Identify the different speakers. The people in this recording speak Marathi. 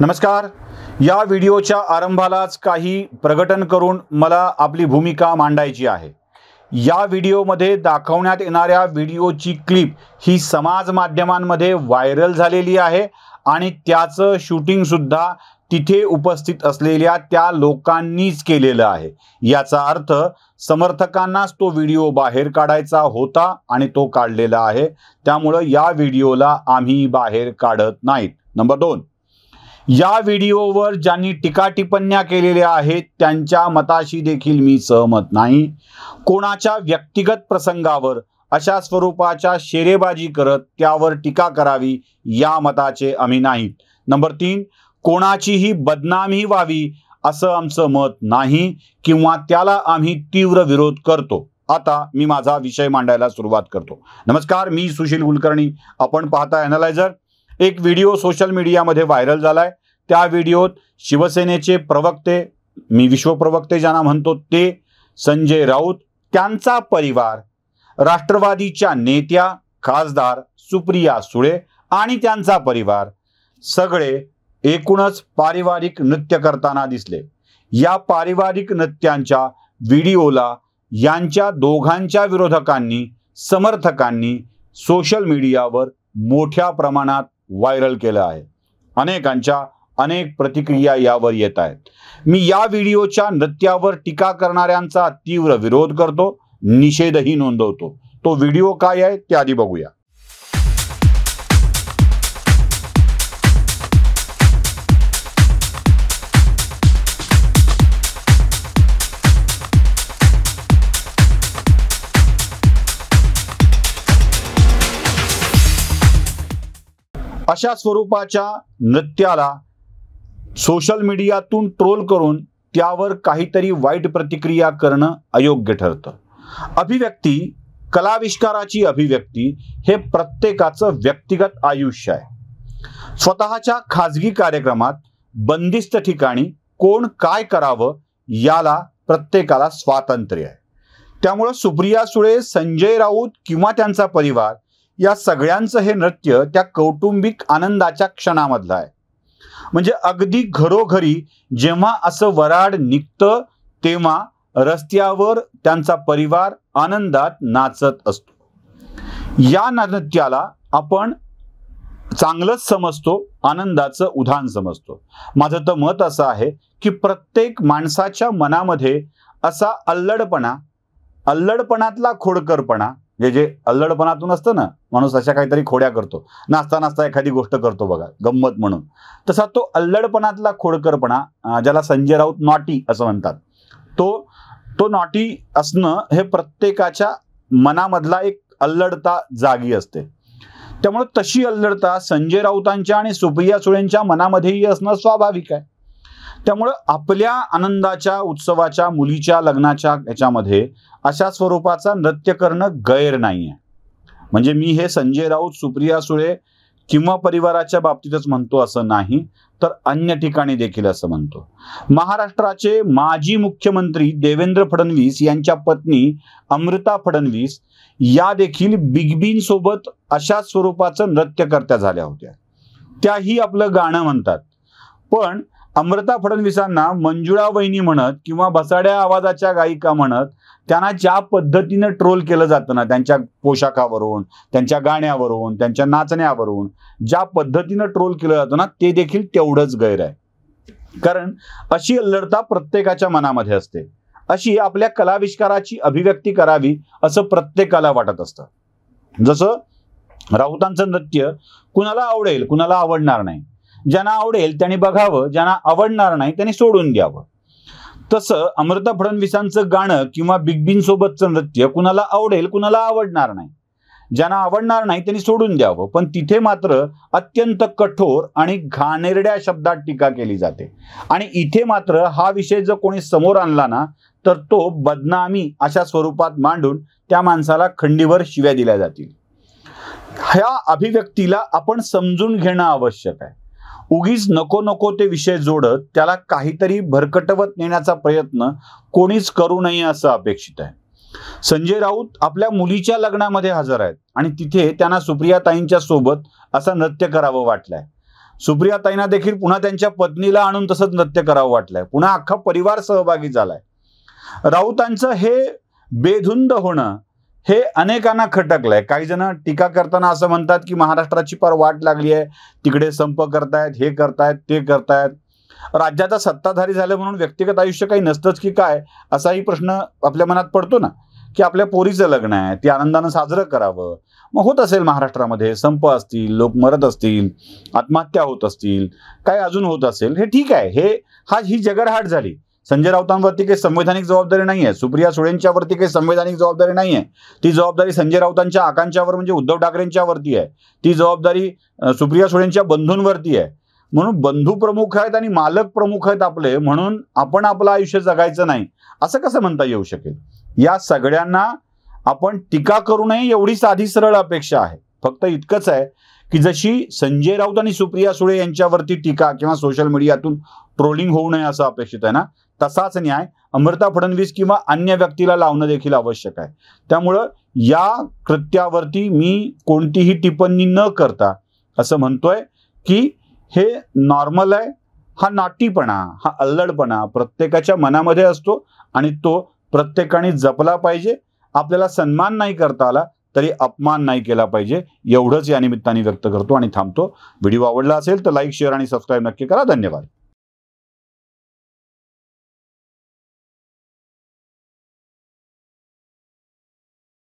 Speaker 1: नमस्कार या व्हिडिओच्या आरंभालाच काही प्रगटन करून मला आपली भूमिका मांडायची आहे या व्हिडिओमध्ये दाखवण्यात येणाऱ्या व्हिडिओची क्लिप ही समाज माध्यमांमध्ये व्हायरल झालेली आहे आणि त्याचं शूटिंगसुद्धा तिथे उपस्थित असलेल्या त्या लोकांनीच केलेलं आहे याचा अर्थ समर्थकांनाच तो व्हिडिओ बाहेर काढायचा होता आणि तो काढलेला आहे त्यामुळं या व्हिडिओला आम्ही बाहेर काढत नाहीत नंबर दोन या व्हिडिओवर ज्यांनी टीका टिप्पण्या केलेल्या आहेत त्यांच्या मताशी देखील मी सहमत नाही कोणाच्या व्यक्तिगत प्रसंगावर अशा स्वरूपाच्या शेरेबाजी करत त्यावर टीका करावी या मताचे आम्ही नाहीत नंबर तीन कोणाचीही बदनामी व्हावी असं आमचं मत नाही किंवा त्याला आम्ही तीव्र विरोध करतो आता मी माझा विषय मांडायला सुरुवात करतो नमस्कार मी सुशील कुलकर्णी आपण पाहता अनालायझर एक व्हिडिओ सोशल मीडियामध्ये व्हायरल झाला आहे त्या व्हिडिओत शिवसेनेचे प्रवक्ते मी विश्वप्रवक्ते ज्यांना म्हणतो ते संजय राऊत त्यांचा परिवार राष्ट्रवादीच्या नेत्या खासदार सुप्रिया सुळे आणि त्यांचा परिवार सगळे एकूणच पारिवारिक नृत्य करताना दिसले या पारिवारिक नृत्यांच्या व्हिडिओला यांच्या दोघांच्या विरोधकांनी समर्थकांनी सोशल मीडियावर मोठ्या प्रमाणात व्हायरल केलं आहे अनेकांच्या अनेक प्रतिक्रिया यावर येत आहेत मी या व्हिडिओच्या नृत्यावर टीका करणाऱ्यांचा तीव्र विरोध करतो निषेधही नोंदवतो तो व्हिडिओ काय आहे ते आधी बघूया अशा स्वरूपाच्या नृत्याला सोशल मीडियातून ट्रोल करून त्यावर काहीतरी वाईट प्रतिक्रिया करणं अयोग्य ठरतं अभिव्यक्ती कलाविष्काराची अभिव्यक्ती हे प्रत्येकाचं व्यक्तिगत आयुष्य आहे स्वतःच्या खाजगी कार्यक्रमात बंदिस्त ठिकाणी कोण काय करावं याला प्रत्येकाला स्वातंत्र्य आहे त्यामुळं सुप्रिया सुळे संजय राऊत किंवा त्यांचा परिवार या सगळ्यांचं हे नृत्य त्या कौटुंबिक आनंदाच्या क्षणामधलं आहे म्हणजे अगदी घरोघरी जेव्हा असं वराड निघतं तेव्हा रस्त्यावर त्यांचा परिवार आनंदात नाचत असतो या नृत्याला आपण चांगलंच समजतो आनंदाचं उदाहरण समजतो माझं तर मत असं आहे की प्रत्येक माणसाच्या मनामध्ये असा अल्लडपणा अल्लडपणातला खोडकरपणा जे जे अल्लडपणातून असतं ना माणूस अशा काहीतरी खोड्या करतो नाचता नाचता एखादी गोष्ट करतो बघा गंमत म्हणून तसा तो अल्लडपणातला खोडकरपणा ज्याला संजय राऊत नॉटी असं म्हणतात तो तो नॉटी असणं हे प्रत्येकाच्या मनामधला एक अल्लडता जागी असते त्यामुळे तशी अल्लडता संजय राऊतांच्या आणि सुप्रिया सुळेंच्या मनामध्येही असणं स्वाभाविक आहे त्यामुळं आपल्या आनंदाच्या उत्सवाच्या मुलीच्या लग्नाच्या याच्यामध्ये अशा स्वरूपाचा नृत्य करणं गैर नाही म्हणजे मी हे संजय राऊत सुप्रिया सुळे किंवा परिवाराच्या बाबतीतच म्हणतो असं नाही तर अन्य ठिकाणी देखील असं म्हणतो महाराष्ट्राचे माजी मुख्यमंत्री देवेंद्र फडणवीस यांच्या पत्नी अमृता फडणवीस या देखील बिग बीन सोबत अशा स्वरूपाचं नृत्य करत्या झाल्या होत्या त्याही आपलं गाणं म्हणतात पण अमृता फडणवीसांना मंजुळा वहिनी म्हणत किंवा बसाड्या आवाजाच्या गायिका म्हणत त्यांना ज्या पद्धतीनं ट्रोल केलं जातं ना त्यांच्या पोशाखावरून त्यांच्या गाण्यावरून त्यांच्या नाचण्यावरून ज्या पद्धतीनं ट्रोल केलं जातं ना ते देखील तेवढंच गैर आहे कारण अशी अल्लडता प्रत्येकाच्या मनामध्ये असते अशी आपल्या कलाविष्काराची अभिव्यक्ती करावी असं प्रत्येकाला वाटत असतं जसं राऊतांचं नृत्य कुणाला आवडेल कुणाला आवडणार नाही ज्यांना आवडेल त्यांनी बघावं ज्यांना आवडणार नाही त्यांनी सोडून द्यावं तसं अमृता फडणवीसांचं गाणं किंवा बिग बीन सोबतचं नृत्य कुणाला आवडेल कुणाला आवडणार नाही ज्यांना आवडणार नाही त्यांनी सोडून द्यावं पण तिथे मात्र अत्यंत कठोर आणि घाणेरड्या शब्दात टीका केली जाते आणि इथे मात्र हा विषय जर कोणी समोर आणला ना तर तो बदनामी अशा स्वरूपात मांडून त्या माणसाला खंडीवर शिव्या दिल्या जातील ह्या अभिव्यक्तीला आपण समजून घेणं आवश्यक आहे उगीच नको नको ते विषय जोडत त्याला काहीतरी भरकटवत नेण्याचा प्रयत्न कोणीच करू नये असं अपेक्षित आहे संजय राऊत आपल्या मुलीच्या लग्नामध्ये हजर आहेत आणि तिथे त्यांना सुप्रिया ताईंच्या सोबत असं नृत्य करावं वाटलंय सुप्रियाताईंना देखील पुन्हा त्यांच्या पत्नीला आणून तसंच नृत्य करावं वाटलंय पुन्हा अख्खा परिवार सहभागी झालाय राऊतांचं हे बेधुंद होणं हे अनेकांना खटकलंय काही जण टीका करताना असं म्हणतात की महाराष्ट्राची फार वाट लागली आहे तिकडे संप करतायत हे करतायत ते करतायत राज्याचा सत्ताधारी झालं म्हणून व्यक्तिगत आयुष्य काही नसतंच की काय असाही प्रश्न आपल्या मनात पडतो ना की आपल्या पोरीचं लग्न आहे ते आनंदानं साजरं करावं मग होत असेल महाराष्ट्रामध्ये संप असतील लोक मरत असतील आत्महत्या होत असतील काय अजून होत असेल हे ठीक आहे हे हा ही जगरहाट झाली संजय राऊतांवरती काही संवैधानिक जबाबदारी नाही आहे सुप्रिया सुळेंच्यावरती काही संवैधानिक जबाबदारी नाही आहे ती जबाबदारी संजय राऊतांच्या आकांक्षावर म्हणजे उद्धव ठाकरेंच्या वरती आहे ती जबाबदारी सुप्रिया सुळेंच्या बंधूंवरती आहे म्हणून बंधू प्रमुख आहेत आणि मालक प्रमुख आहेत आपले म्हणून आपण आपलं आयुष्य जगायचं नाही असं कसं म्हणता येऊ शकेल या सगळ्यांना आपण टीका करू नये एवढी साधी सरळ अपेक्षा आहे फक्त इतकंच आहे की जशी संजय राऊत आणि सुप्रिया सुळे यांच्यावरती टीका किंवा सोशल मीडियातून ट्रोलिंग होऊ नये असं अपेक्षित आहे ना तसाच न्याय अमृता फडणवीस किंवा अन्य व्यक्तीला लावणं देखील आवश्यक आहे त्यामुळं या कृत्यावरती मी कोणतीही टिप्पणी न करता असं म्हणतोय की हे नॉर्मल आहे हा नाटीपणा हा अल्लडपणा प्रत्येकाच्या मनामध्ये असतो आणि तो प्रत्येकाने जपला पाहिजे आपल्याला सन्मान नाही करता आला तरी अपमान नाही केला पाहिजे एवढंच या निमित्ताने व्यक्त करतो आणि थांबतो व्हिडिओ आवडला असेल तर लाईक शेअर आणि सबस्क्राईब नक्की करा धन्यवाद